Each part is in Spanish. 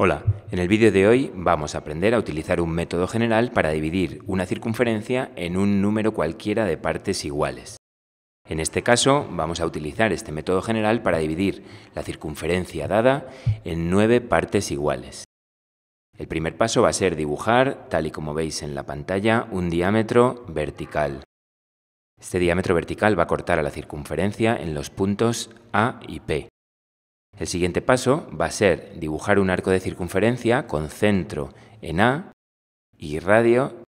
Hola, en el vídeo de hoy vamos a aprender a utilizar un método general para dividir una circunferencia en un número cualquiera de partes iguales. En este caso vamos a utilizar este método general para dividir la circunferencia dada en nueve partes iguales. El primer paso va a ser dibujar, tal y como veis en la pantalla, un diámetro vertical. Este diámetro vertical va a cortar a la circunferencia en los puntos A y P. El siguiente paso va a ser dibujar un arco de circunferencia con centro en A y radio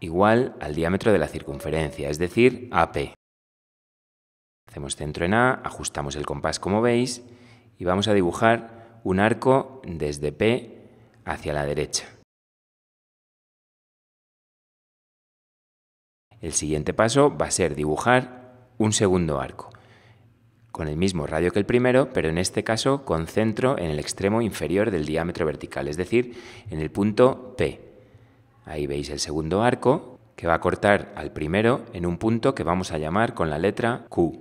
igual al diámetro de la circunferencia, es decir, AP. Hacemos centro en A, ajustamos el compás como veis y vamos a dibujar un arco desde P hacia la derecha. El siguiente paso va a ser dibujar un segundo arco con el mismo radio que el primero, pero en este caso con centro en el extremo inferior del diámetro vertical, es decir, en el punto P. Ahí veis el segundo arco que va a cortar al primero en un punto que vamos a llamar con la letra Q.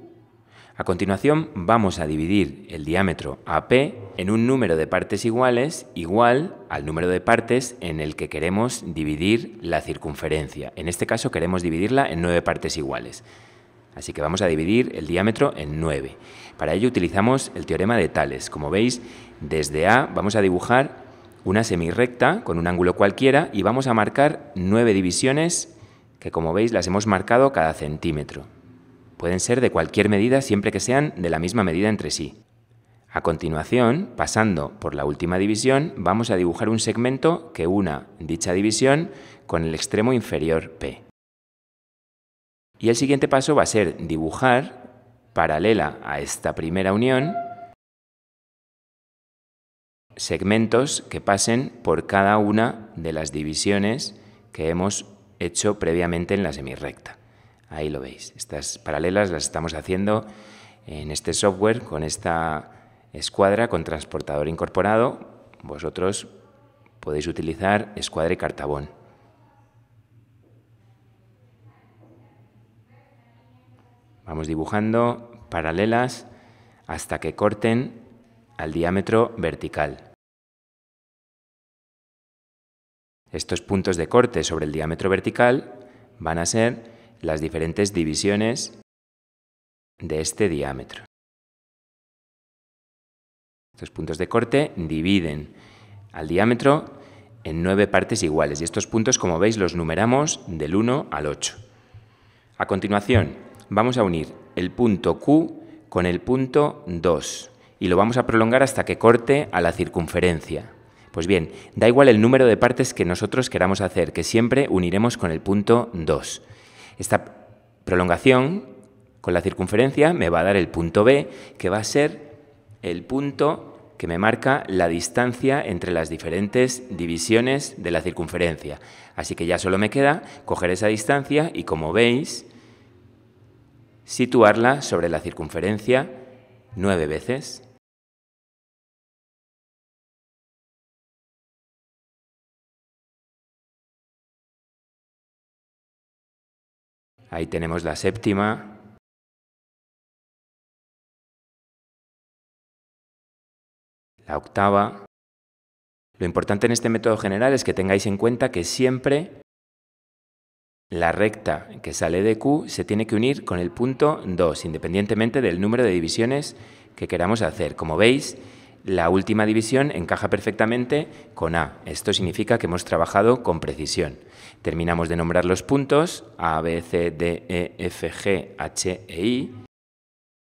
A continuación vamos a dividir el diámetro AP en un número de partes iguales igual al número de partes en el que queremos dividir la circunferencia. En este caso queremos dividirla en nueve partes iguales. Así que vamos a dividir el diámetro en 9. Para ello utilizamos el teorema de Tales. Como veis, desde A vamos a dibujar una semirrecta con un ángulo cualquiera y vamos a marcar 9 divisiones que como veis las hemos marcado cada centímetro. Pueden ser de cualquier medida siempre que sean de la misma medida entre sí. A continuación, pasando por la última división, vamos a dibujar un segmento que una dicha división con el extremo inferior P. Y el siguiente paso va a ser dibujar paralela a esta primera unión segmentos que pasen por cada una de las divisiones que hemos hecho previamente en la semirrecta. Ahí lo veis. Estas paralelas las estamos haciendo en este software con esta escuadra con transportador incorporado. Vosotros podéis utilizar escuadra y cartabón. Vamos dibujando paralelas hasta que corten al diámetro vertical. Estos puntos de corte sobre el diámetro vertical van a ser las diferentes divisiones de este diámetro. Estos puntos de corte dividen al diámetro en nueve partes iguales y estos puntos, como veis, los numeramos del 1 al 8. A continuación, vamos a unir el punto Q con el punto 2 y lo vamos a prolongar hasta que corte a la circunferencia. Pues bien, da igual el número de partes que nosotros queramos hacer, que siempre uniremos con el punto 2. Esta prolongación con la circunferencia me va a dar el punto B, que va a ser el punto que me marca la distancia entre las diferentes divisiones de la circunferencia. Así que ya solo me queda coger esa distancia y como veis, situarla sobre la circunferencia nueve veces. Ahí tenemos la séptima, la octava. Lo importante en este método general es que tengáis en cuenta que siempre la recta que sale de Q se tiene que unir con el punto 2, independientemente del número de divisiones que queramos hacer. Como veis, la última división encaja perfectamente con A. Esto significa que hemos trabajado con precisión. Terminamos de nombrar los puntos A, B, C, D, E, F, G, H e I.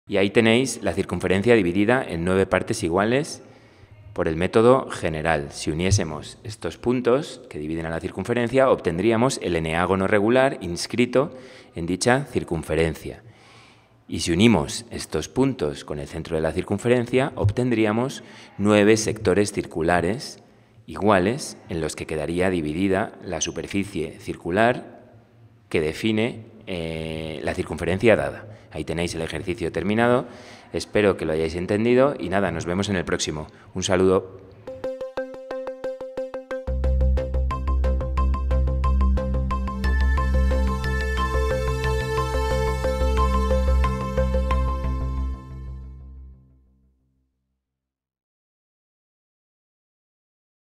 Y ahí tenéis la circunferencia dividida en nueve partes iguales por el método general, si uniésemos estos puntos que dividen a la circunferencia, obtendríamos el eneágono regular inscrito en dicha circunferencia. Y si unimos estos puntos con el centro de la circunferencia, obtendríamos nueve sectores circulares iguales en los que quedaría dividida la superficie circular que define eh, la circunferencia dada. Ahí tenéis el ejercicio terminado. Espero que lo hayáis entendido y nada, nos vemos en el próximo. Un saludo.